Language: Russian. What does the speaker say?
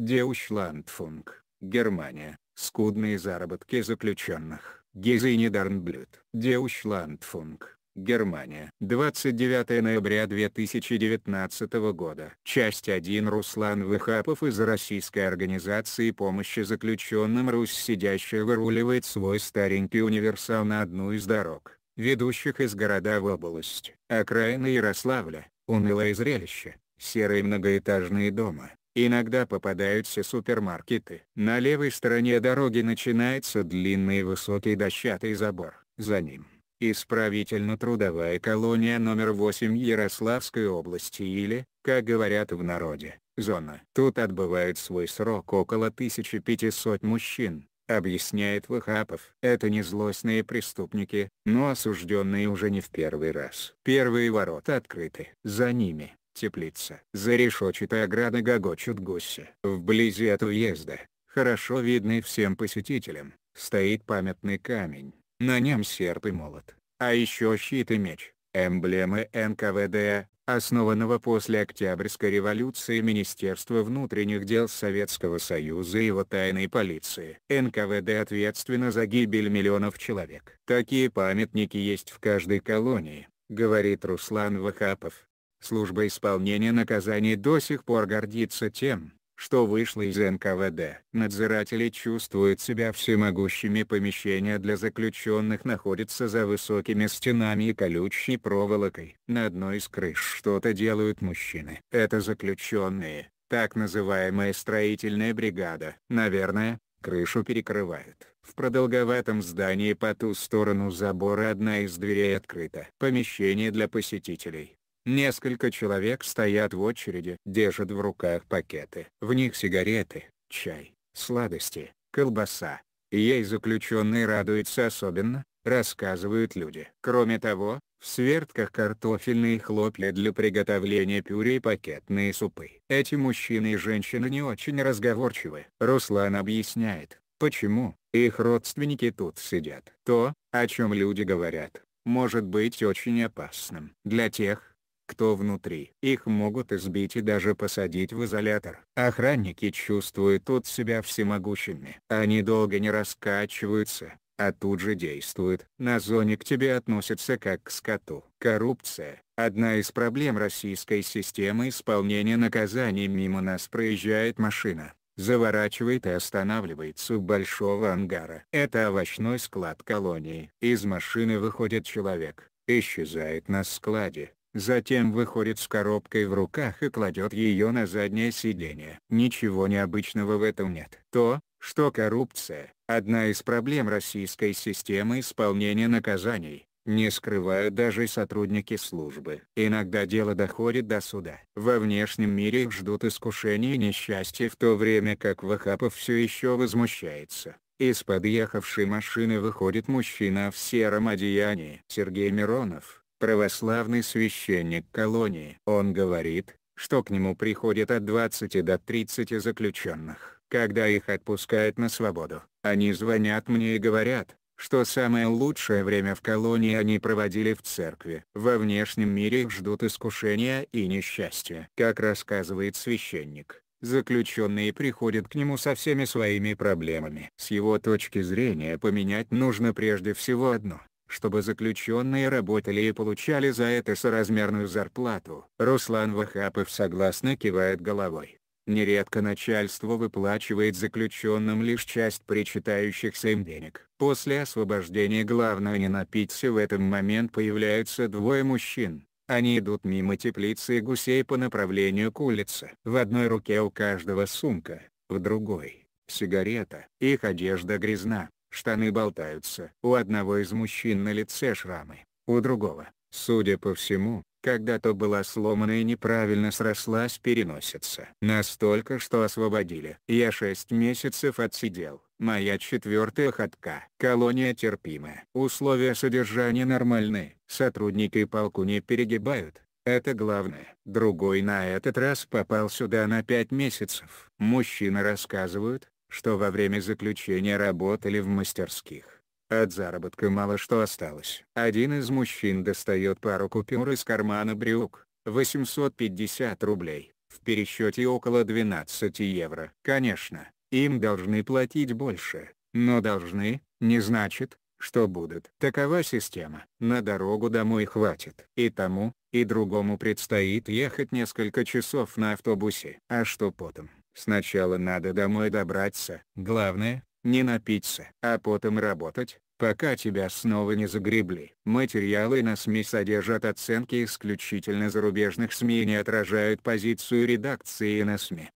Деушландфунг, Германия, скудные заработки заключенных. Гезине Дарнблюд, Деушландфунг, Германия. 29 ноября 2019 года. Часть 1 Руслан Выхапов из Российской организации помощи заключенным Русь сидящая выруливает свой старенький универсал на одну из дорог, ведущих из города в область. окраины Ярославля, унылое зрелище, серые многоэтажные дома, Иногда попадаются супермаркеты. На левой стороне дороги начинается длинный высокий дощатый забор. За ним – исправительно-трудовая колония номер 8 Ярославской области или, как говорят в народе, зона. Тут отбывают свой срок около 1500 мужчин, объясняет Вахапов. Это не злостные преступники, но осужденные уже не в первый раз. Первые ворота открыты. За ними теплица. За решетчатой оградой гогочут гуси. Вблизи от уезда, хорошо видный всем посетителям, стоит памятный камень. На нем серп и молот, а еще щит и меч, эмблемы НКВД, основанного после Октябрьской революции Министерства внутренних дел Советского Союза и его тайной полиции. НКВД ответственно за гибель миллионов человек. Такие памятники есть в каждой колонии, говорит Руслан Вахапов. Служба исполнения наказаний до сих пор гордится тем, что вышла из НКВД. Надзиратели чувствуют себя всемогущими помещения для заключенных находятся за высокими стенами и колючей проволокой. На одной из крыш что-то делают мужчины. Это заключенные, так называемая строительная бригада. Наверное, крышу перекрывают. В продолговатом здании по ту сторону забора одна из дверей открыта. Помещение для посетителей. Несколько человек стоят в очереди, держат в руках пакеты. В них сигареты, чай, сладости, колбаса. Ей заключенный радуется особенно, рассказывают люди. Кроме того, в свертках картофельные хлопья для приготовления пюре и пакетные супы. Эти мужчины и женщины не очень разговорчивы. Руслан объясняет, почему их родственники тут сидят. То, о чем люди говорят, может быть очень опасным. Для тех, кто внутри. Их могут избить и даже посадить в изолятор. Охранники чувствуют тут себя всемогущими. Они долго не раскачиваются, а тут же действуют. На зоне к тебе относятся как к скоту. Коррупция – одна из проблем российской системы исполнения наказаний. Мимо нас проезжает машина, заворачивает и останавливается у большого ангара. Это овощной склад колонии. Из машины выходит человек, исчезает на складе. Затем выходит с коробкой в руках и кладет ее на заднее сиденье. Ничего необычного в этом нет. То, что коррупция – одна из проблем российской системы исполнения наказаний, не скрывают даже сотрудники службы. Иногда дело доходит до суда. Во внешнем мире их ждут искушения и несчастья в то время как Вахапов все еще возмущается. Из подъехавшей машины выходит мужчина в сером одеянии. Сергей Миронов православный священник колонии. Он говорит, что к нему приходит от 20 до 30 заключенных. Когда их отпускают на свободу, они звонят мне и говорят, что самое лучшее время в колонии они проводили в церкви. Во внешнем мире их ждут искушения и несчастья. Как рассказывает священник, заключенные приходят к нему со всеми своими проблемами. С его точки зрения поменять нужно прежде всего одно чтобы заключенные работали и получали за это соразмерную зарплату. Руслан Вахапов согласно кивает головой. Нередко начальство выплачивает заключенным лишь часть причитающихся им денег. После освобождения главное не напиться в этот момент появляются двое мужчин. Они идут мимо теплицы и гусей по направлению к улице. В одной руке у каждого сумка, в другой — сигарета. Их одежда грязна, штаны болтаются. У одного из мужчин на лице шрамы, у другого, судя по всему, когда-то была сломана и неправильно срослась переносица. Настолько, что освободили. Я шесть месяцев отсидел. Моя четвертая ходка. Колония терпимая. Условия содержания нормальные. Сотрудники полку не перегибают. Это главное. Другой на этот раз попал сюда на пять месяцев. Мужчины рассказывают, что во время заключения работали в мастерских. От заработка мало что осталось. Один из мужчин достает пару купюр из кармана брюк, 850 рублей, в пересчете около 12 евро. Конечно, им должны платить больше, но должны, не значит, что будут. Такова система. На дорогу домой хватит. И тому, и другому предстоит ехать несколько часов на автобусе. А что потом? Сначала надо домой добраться. Главное, не напиться. А потом работать, пока тебя снова не загребли. Материалы на СМИ содержат оценки исключительно зарубежных СМИ и не отражают позицию редакции на СМИ.